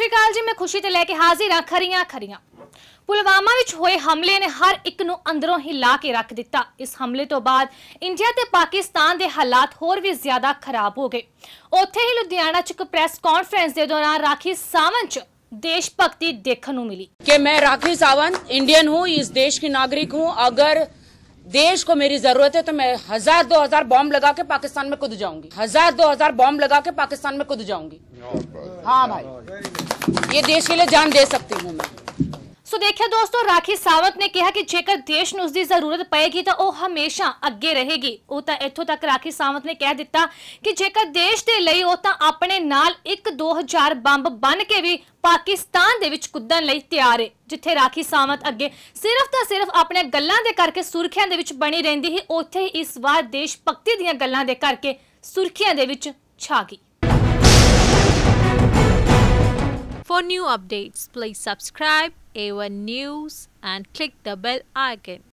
ਸ਼੍ਰੀ ਕਾਲ ਜੀ ਮੈਂ ਖੁਸ਼ੀ ਤੇ ਲੈ ਕੇ ਹਾਜ਼ਰ ਆ ਖਰੀਆਂ ਖਰੀਆਂ ਪੁਲਵਾਮਾ ਵਿੱਚ ਹੋਏ ਹਮਲੇ ਨੇ ਹਰ ਇੱਕ ਨੂੰ ਅੰਦਰੋਂ ਹੀ ਲਾ ਕੇ ਰੱਖ ਦਿੱਤਾ ਇਸ ਹਮਲੇ ਤੋਂ ਬਾਅਦ ਇੰਡੀਆ ਤੇ ਪਾਕਿਸਤਾਨ ਦੇ ਹਾਲਾਤ ਹੋਰ ਵੀ ਜ਼ਿਆਦਾ ਖਰਾਬ ਹੋ ਗਏ ਉੱਥੇ ਹੀ ਲੁਧਿਆਣਾ 'ਚ ਇੱਕ ਪ੍ਰੈਸ ਕਾਨਫਰੰਸ ਦੇ ਦੌਰਾਨ ਰਾਖੀ ਸਾਵੰਤ 'ਚ ਦੇਸ਼ ਭਗਤੀ ਦੇਖਣ ਨੂੰ ਮਿਲੀ ਕਿ ਮੈਂ ਰਾਖੀ ਸਾਵੰਤ ਇੰਡੀਅਨ ਹੂੰ ਇਸ ਦੇਸ਼ ਕੀ ਨਾਗਰਿਕ ਹੂੰ ਅਗਰ देश को मेरी जरूरत है तो मैं हजार दो हजार बॉम्ब लगा के पाकिस्तान में कूद जाऊंगी हजार दो हजार बॉम्ब लगा के पाकिस्तान में कूद जाऊंगी हाँ भाई ये देश के लिए जान दे सकती हूँ मैं ਸੋ ਦੇਖਿਆ ਦੋਸਤੋ ਰਾਖੀ ਸਾਵਤ ਨੇ ਕਿਹਾ ਕਿ ਜੇਕਰ ਦੇਸ਼ ਨੂੰ ਉਸ ਦੀ ਜ਼ਰੂਰਤ ਪਏਗੀ ਤਾਂ ਉਹ ਹਮੇਸ਼ਾ ਅੱਗੇ ਰਹੇਗੀ ਉਹ ਤਾਂ ਇੱਥੋਂ ਤੱਕ ਰਾਖੀ ਸਾਵਤ ਨੇ ਕਹਿ ਦਿੱਤਾ ਕਿ ਜੇਕਰ ਦੇਸ਼ ਦੇ ਲਈ ਉਹ ਤਾਂ ਆਪਣੇ ਨਾਲ 1-2000 ਬੰਬ ਬਣ ਕੇ ਵੀ ਪਾਕਿਸਤਾਨ ਦੇ ਵਿੱਚ ਕੁੱਦਣ ਲਈ ਤਿਆਰ ਹੈ ਜਿੱਥੇ ਰਾਖੀ ਸਾਵਤ ਅੱਗੇ ਸਿਰਫ ਤਾਂ ਸਿਰਫ ਆਪਣੇ ਗੱਲਾਂ ਦੇ ਕਰਕੇ ਸੁਰਖੀਆਂ ਦੇ ਵਿੱਚ ਬਣੀ ਰਹਿੰਦੀ ਹੈ ਉੱਥੇ ਹੀ ਇਸ ਵਾਰ ਦੇਸ਼ ਭਗਤੀ ਦੀਆਂ ਗੱਲਾਂ ਦੇ ਕਰਕੇ ਸੁਰਖੀਆਂ ਦੇ ਵਿੱਚ ਛਾ ਗਈ For new updates, please subscribe A1 News and click the bell icon.